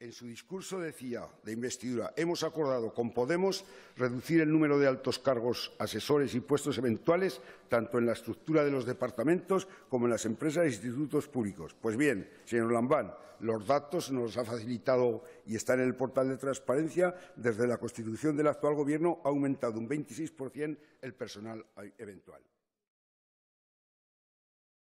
En su discurso decía de investidura, hemos acordado con Podemos reducir el número de altos cargos, asesores y puestos eventuales, tanto en la estructura de los departamentos como en las empresas e institutos públicos. Pues bien, señor Lambán, los datos nos los ha facilitado y están en el portal de transparencia. Desde la constitución del actual Gobierno ha aumentado un 26% el personal eventual.